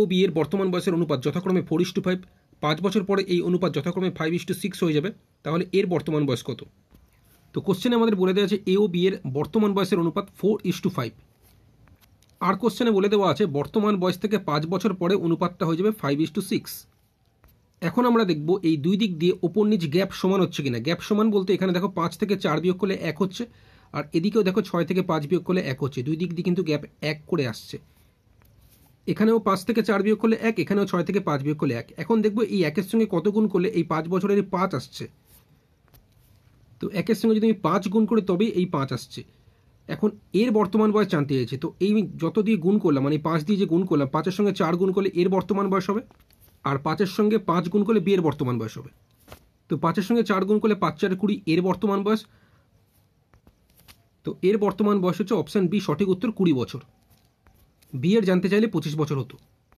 ও B এর বর্তমান বয়সের অনুপাত যথাক্রমে ফোর ইস টু ফাইভ পাঁচ বছর পরে এই অনুপাত যথাক্রমে ফাইভ ইস টু সিক্স হয়ে যাবে তাহলে এর বর্তমান বয়স কত তো কোশ্চেনে আমাদের বলে দেওয়া আছে এ ও বি এর বর্তমান বয়সের অনুপাত ফোর ইস টু ফাইভ আর কোশ্চেনে বলে দেওয়া আছে বর্তমান বয়স থেকে পাঁচ বছর পরে অনুপাতটা হয়ে যাবে ফাইভ ইস টু সিক্স এখন আমরা দেখব এই দুই দিক দিয়ে ওপর নিচ গ্যাপ সমান হচ্ছে কিনা গ্যাপ সমান বলতে এখানে দেখো পাঁচ থেকে চার বিয়োগ করলে এক হচ্ছে আর এদিকেও দেখো ছয় থেকে পাঁচ বিয়োগ করলে এক হচ্ছে দুই দিক দিয়ে কিন্তু গ্যাপ এক করে আসছে এখানেও পাঁচ থেকে চার বিয়োগ করলে এক এখানেও ছয় থেকে পাঁচ বিয়োগ করলে এক এখন দেখবো এই একের সঙ্গে কত গুণ করলে এই পাঁচ বছরের পাঁচ আসছে তো একের সঙ্গে যদি আমি পাঁচ গুণ করি তবেই এই পাঁচ আসছে এখন এর বর্তমান বয়স জানতে চাইছে তো এই যত দিয়ে গুণ করলাম মানে পাঁচ দিয়ে যে গুণ করলাম পাঁচের সঙ্গে চার গুণ করলে এর বর্তমান বয়স হবে আর পাঁচের সঙ্গে পাঁচ গুণ করলে বিয়ের বর্তমান বয়স হবে তো পাঁচের সঙ্গে চার গুণ করলে পাঁচ চার কুড়ি এর বর্তমান বয়স তো এর বর্তমান বয়স হচ্ছে অপশান বি সঠিক উত্তর কুড়ি বছর বিয়ের জানতে চাইলে পঁচিশ বছর হতো